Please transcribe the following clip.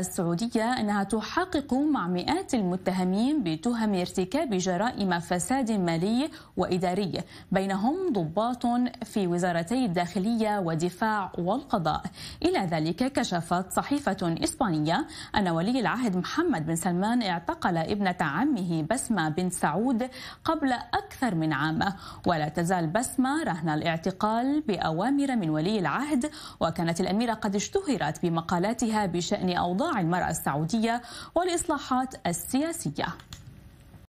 السعودية أنها تحقق مع مئات المتهمين بتهم ارتكاب جرائم فساد مالي وإداري بينهم ضباط في وزارتي الداخلية والدفاع والقضاء إلى ذلك كشفت صحيفة إسبانية أن ولي العهد محمد بن سلمان اعتقل ابنة عمه بسمة بن سعود قبل أكثر من عام ولا تزال بسمة رهن الاعتقال بأوامر من ولي العهد وكانت الأميرة قد اشتهرت بمقالاتها بشأن أوضاع المرأة السعودية والإصلاحات السياسية